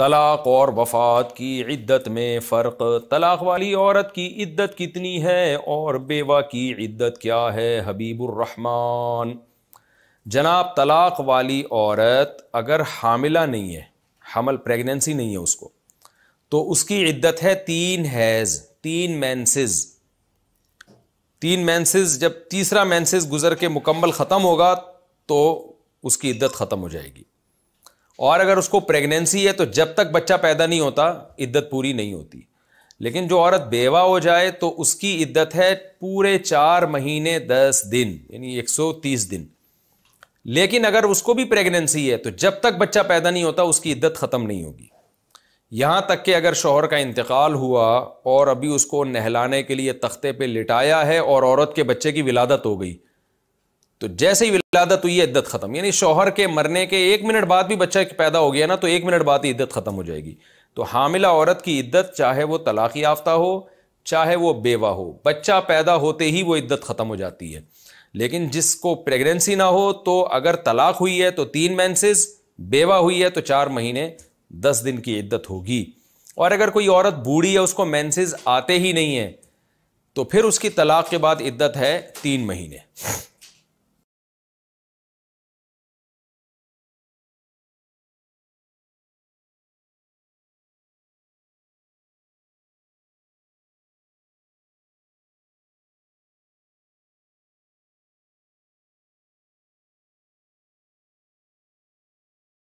तलाक़ और वफ़ात की इद्दत में फ़र्क तलाक़ वाली औरत की इद्दत कितनी है और बेवा की इद्दत क्या है हबीबुररहमान जनाब तलाक़ वाली औरत अगर हामिला नहीं है हमल प्रेगनेंसी नहीं है उसको तो उसकी इद्दत है तीन हैज़ तीन मैंसेज तीन मैंसेज जब तीसरा मैंसेज गुज़र के मुकम्मल ख़त्म होगा तो उसकी इद्दत ख़त्म हो जाएगी और अगर उसको प्रेगनेंसी है तो जब तक बच्चा पैदा नहीं होता इद्दत पूरी नहीं होती लेकिन जो औरत बेवा हो जाए तो उसकी इद्दत है पूरे चार महीने दस दिन यानी एक सौ तीस दिन लेकिन अगर उसको भी प्रेगनेंसी है तो जब तक बच्चा पैदा नहीं होता उसकी इद्दत ख़त्म नहीं होगी यहाँ तक कि अगर शोहर का इंतकाल हुआ और अभी उसको नहलाने के लिए तख्ते पे लिटाया है और औरत के बच्चे की विलादत हो गई तो जैसे ही विलादत हुई इद्दत खत्म यानी शोहर के मरने के एक मिनट बाद भी बच्चा पैदा हो गया ना तो एक मिनट बाद ही इद्दत खत्म हो जाएगी तो हामिला औरत की इद्दत चाहे वो तलाक़ याफ्ता हो चाहे वो बेवा हो बच्चा पैदा होते ही वो इद्दत ख़त्म हो जाती है लेकिन जिसको प्रेगनेंसी ना हो तो अगर तलाक हुई है तो तीन मैंसेस बेवा हुई है तो चार महीने दस दिन की इद्दत होगी और अगर कोई औरत बूढ़ी है उसको मैंसेज आते ही नहीं है तो फिर उसकी तलाक के बाद इद्दत है तीन महीने